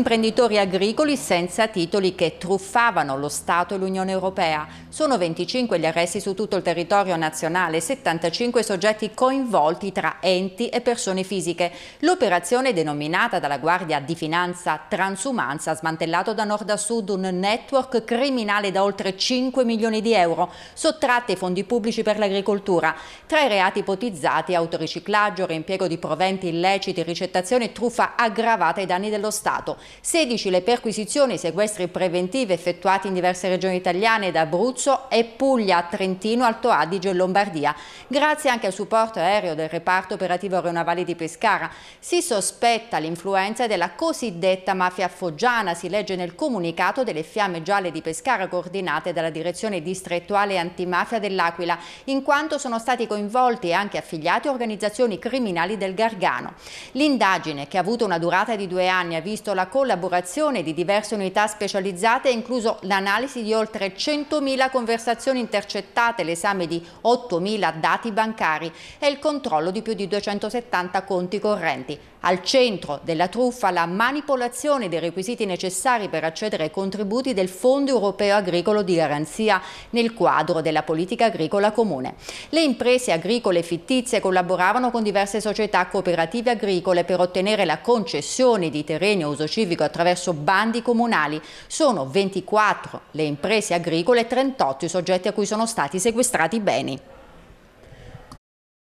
imprenditori agricoli senza titoli che truffavano lo Stato e l'Unione Europea. Sono 25 gli arresti su tutto il territorio nazionale, 75 soggetti coinvolti tra enti e persone fisiche. L'operazione denominata dalla Guardia di Finanza Transumanza ha smantellato da nord a sud un network criminale da oltre 5 milioni di euro, sottratti ai fondi pubblici per l'agricoltura. Tra i reati ipotizzati autoriciclaggio, reimpiego di proventi illeciti, ricettazione e truffa aggravata ai danni dello Stato. 16 le perquisizioni e sequestri preventivi effettuati in diverse regioni italiane da Abruzzo e Puglia a Trentino, Alto Adige e Lombardia. Grazie anche al supporto aereo del reparto operativo aeronavale di Pescara si sospetta l'influenza della cosiddetta mafia foggiana, si legge nel comunicato delle fiamme gialle di Pescara coordinate dalla direzione distrettuale antimafia dell'Aquila, in quanto sono stati coinvolti e anche affiliati a organizzazioni criminali del Gargano. L'indagine, che ha avuto una durata di due anni, ha visto la collaborazione collaborazione di diverse unità specializzate, incluso l'analisi di oltre 100.000 conversazioni intercettate, l'esame di 8.000 dati bancari e il controllo di più di 270 conti correnti. Al centro della truffa la manipolazione dei requisiti necessari per accedere ai contributi del Fondo Europeo Agricolo di Garanzia nel quadro della politica agricola comune. Le imprese agricole fittizie collaboravano con diverse società cooperative agricole per ottenere la concessione di terreni a uso civile civico attraverso bandi comunali. Sono 24 le imprese agricole e 38 i soggetti a cui sono stati sequestrati i beni.